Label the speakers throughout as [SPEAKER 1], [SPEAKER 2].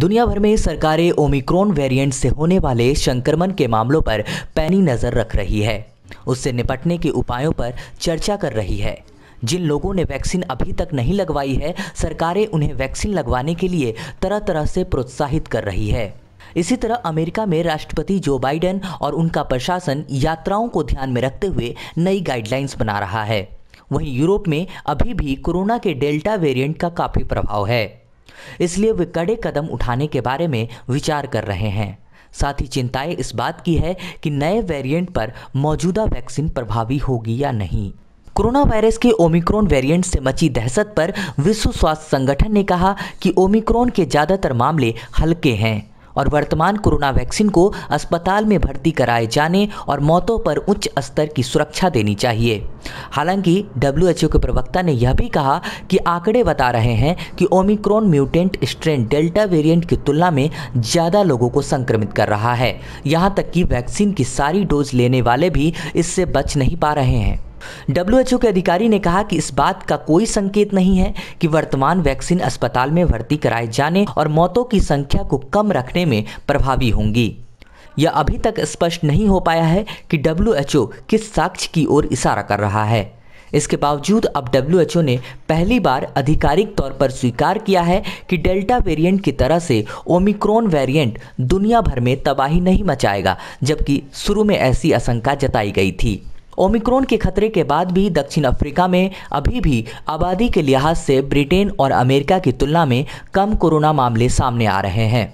[SPEAKER 1] दुनिया भर में सरकारें ओमिक्रॉन वेरिएंट से होने वाले संक्रमण के मामलों पर पैनी नज़र रख रही है उससे निपटने के उपायों पर चर्चा कर रही है जिन लोगों ने वैक्सीन अभी तक नहीं लगवाई है सरकारें उन्हें वैक्सीन लगवाने के लिए तरह तरह से प्रोत्साहित कर रही है इसी तरह अमेरिका में राष्ट्रपति जो बाइडेन और उनका प्रशासन यात्राओं को ध्यान में रखते हुए नई गाइडलाइंस बना रहा है वहीं यूरोप में अभी भी कोरोना के डेल्टा वेरिएंट का काफ़ी प्रभाव है इसलिए वे कड़े कदम उठाने के बारे में विचार कर रहे हैं साथ ही चिंताएं इस बात की है कि नए वेरिएंट पर मौजूदा वैक्सीन प्रभावी होगी या नहीं कोरोना वायरस के ओमिक्रॉन वेरिएंट से मची दहशत पर विश्व स्वास्थ्य संगठन ने कहा कि ओमिक्रॉन के ज़्यादातर मामले हल्के हैं और वर्तमान कोरोना वैक्सीन को अस्पताल में भर्ती कराए जाने और मौतों पर उच्च स्तर की सुरक्षा देनी चाहिए हालांकि डब्ल्यू के प्रवक्ता ने यह भी कहा कि आंकड़े बता रहे हैं कि omicron mutant strain delta variant की तुलना में ज़्यादा लोगों को संक्रमित कर रहा है यहाँ तक कि वैक्सीन की सारी डोज लेने वाले भी इससे बच नहीं पा रहे हैं डब्ल्यूएचओ के अधिकारी ने कहा कि इस बात का कोई संकेत नहीं है कि वर्तमान वैक्सीन अस्पताल में भर्ती कराए जाने और मौतों की संख्या को कम रखने में प्रभावी होंगी यह अभी तक स्पष्ट नहीं हो पाया है कि डब्ल्यूएचओ किस साक्ष्य की ओर इशारा कर रहा है इसके बावजूद अब डब्ल्यूएचओ ने पहली बार आधिकारिक तौर पर स्वीकार किया है कि डेल्टा वेरिएंट की तरह से ओमिक्रॉन वेरिएंट दुनिया भर में तबाही नहीं मचाएगा जबकि शुरू में ऐसी आशंका जताई गई थी ओमिक्रोन के खतरे के बाद भी दक्षिण अफ्रीका में अभी भी आबादी के लिहाज से ब्रिटेन और अमेरिका की तुलना में कम कोरोना मामले सामने आ रहे हैं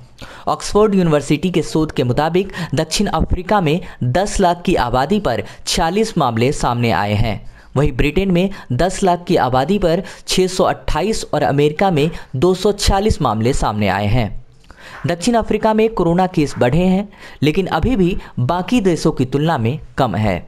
[SPEAKER 1] ऑक्सफोर्ड यूनिवर्सिटी के शोध के मुताबिक दक्षिण अफ्रीका में 10 लाख की आबादी पर 46 मामले सामने आए हैं वहीं ब्रिटेन में 10 लाख की आबादी पर 628 और अमेरिका में 240 मामले सामने आए हैं दक्षिण अफ्रीका में कोरोना केस बढ़े हैं लेकिन अभी भी बाकी देशों की तुलना में कम है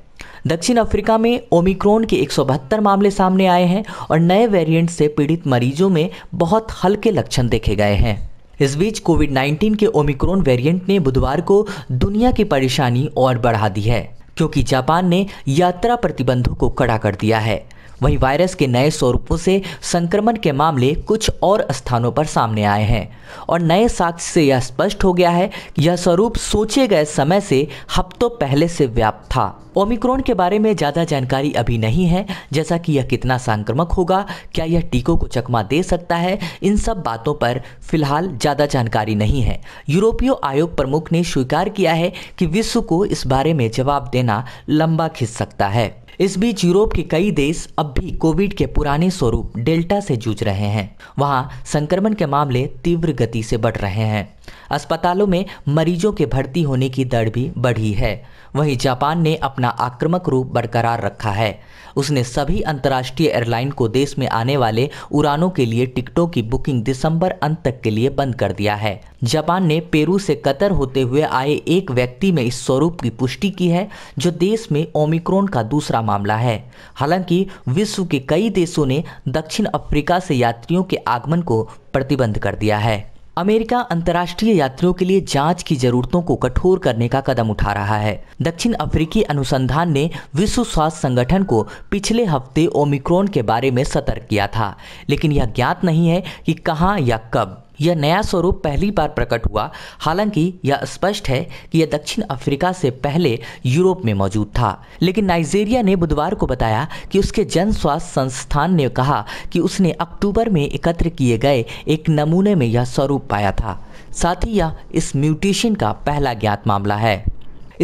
[SPEAKER 1] दक्षिण अफ्रीका में ओमिक्रॉन के एक मामले सामने आए हैं और नए वेरिएंट से पीड़ित मरीजों में बहुत हल्के लक्षण देखे गए हैं इस बीच कोविड 19 के ओमिक्रॉन वेरिएंट ने बुधवार को दुनिया की परेशानी और बढ़ा दी है क्योंकि जापान ने यात्रा प्रतिबंधों को कड़ा कर दिया है वहीं वायरस के नए स्वरूपों से संक्रमण के मामले कुछ और स्थानों पर सामने आए हैं और नए साक्ष्य से यह स्पष्ट हो गया है कि यह स्वरूप सोचे गए समय से हफ्तों पहले से व्याप्त था ओमिक्रोन के बारे में ज़्यादा जानकारी अभी नहीं है जैसा कि यह कितना संक्रमक होगा क्या यह टीकों को चकमा दे सकता है इन सब बातों पर फिलहाल ज़्यादा जानकारी नहीं है यूरोपीय आयोग प्रमुख ने स्वीकार किया है कि विश्व को इस बारे में जवाब देना लंबा खिंच सकता है इस बीच यूरोप के कई देश अब भी कोविड के पुराने स्वरूप डेल्टा से जूझ रहे हैं वहां संक्रमण के मामले तीव्र गति से बढ़ रहे हैं अस्पतालों में मरीजों के भर्ती होने की दर भी बढ़ी है वहीं जापान ने अपना आक्रामक रूप बरकरार रखा है उसने सभी अंतर्राष्ट्रीय एयरलाइन को देश में आने वाले उड़ानों के लिए टिकटों की बुकिंग दिसंबर अंत तक के लिए बंद कर दिया है जापान ने पेरू से कतर होते हुए आए एक व्यक्ति में इस स्वरूप की पुष्टि की है जो देश में ओमिक्रोन का दूसरा मामला है हालांकि विश्व के कई देशों ने दक्षिण अफ्रीका से यात्रियों के आगमन को प्रतिबंध कर दिया है अमेरिका अंतर्राष्ट्रीय यात्रियों के लिए जांच की जरूरतों को कठोर करने का कदम उठा रहा है दक्षिण अफ्रीकी अनुसंधान ने विश्व स्वास्थ्य संगठन को पिछले हफ्ते ओमिक्रॉन के बारे में सतर्क किया था लेकिन यह ज्ञात नहीं है कि कहां या कब यह नया स्वरूप पहली बार प्रकट हुआ हालांकि यह स्पष्ट है कि यह दक्षिण अफ्रीका से पहले यूरोप में मौजूद था लेकिन नाइजीरिया ने बुधवार को बताया कि उसके जन स्वास्थ्य संस्थान ने कहा कि उसने अक्टूबर में एकत्र किए गए एक नमूने में यह स्वरूप पाया था साथ ही यह इस म्यूटेशन का पहला ज्ञात मामला है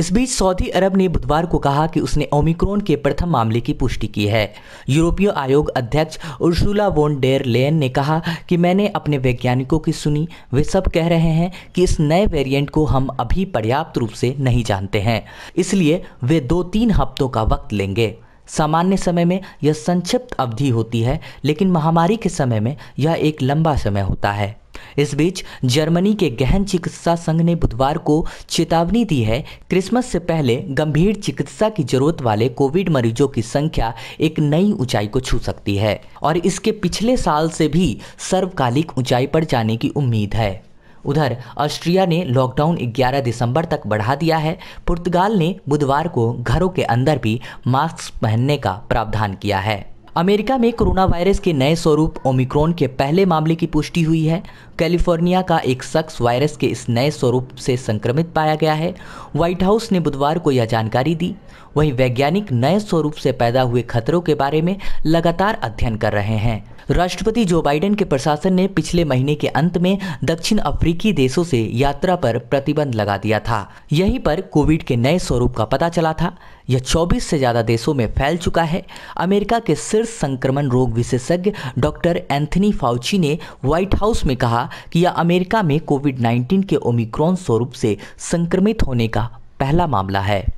[SPEAKER 1] इस बीच सऊदी अरब ने बुधवार को कहा कि उसने ओमिक्रोन के प्रथम मामले की पुष्टि की है यूरोपीय आयोग अध्यक्ष उर्सुला वोन डेर लेन ने कहा कि मैंने अपने वैज्ञानिकों की सुनी वे सब कह रहे हैं कि इस नए वेरिएंट को हम अभी पर्याप्त रूप से नहीं जानते हैं इसलिए वे दो तीन हफ्तों का वक्त लेंगे सामान्य समय में यह संक्षिप्त अवधि होती है लेकिन महामारी के समय में यह एक लंबा समय होता है इस बीच जर्मनी के गहन चिकित्सा संघ ने बुधवार को चेतावनी दी है क्रिसमस से पहले गंभीर चिकित्सा की जरूरत वाले कोविड मरीजों की संख्या एक नई ऊंचाई को छू सकती है और इसके पिछले साल से भी सर्वकालिक ऊंचाई पर जाने की उम्मीद है उधर ऑस्ट्रिया ने लॉकडाउन 11 दिसंबर तक बढ़ा दिया है पुर्तगाल ने बुधवार को घरों के अंदर भी मास्क पहनने का प्रावधान किया है अमेरिका में कोरोना वायरस के नए स्वरूप ओमिक्रॉन के पहले मामले की पुष्टि हुई है कैलिफोर्निया का एक शख्स वायरस के इस नए स्वरूप से संक्रमित पाया गया है व्हाइट हाउस ने बुधवार को यह जानकारी दी वहीं वैज्ञानिक नए स्वरूप से पैदा हुए खतरों के बारे में लगातार अध्ययन कर रहे हैं राष्ट्रपति जो बाइडेन के प्रशासन ने पिछले महीने के अंत में दक्षिण अफ्रीकी देशों से यात्रा पर प्रतिबंध लगा दिया था यहीं पर कोविड के नए स्वरूप का पता चला था यह 24 से ज़्यादा देशों में फैल चुका है अमेरिका के शीर्ष संक्रमण रोग विशेषज्ञ डॉक्टर एंथनी फाउची ने व्हाइट हाउस में कहा कि यह अमेरिका में कोविड 19 के ओमिक्रॉन स्वरूप से संक्रमित होने का पहला मामला है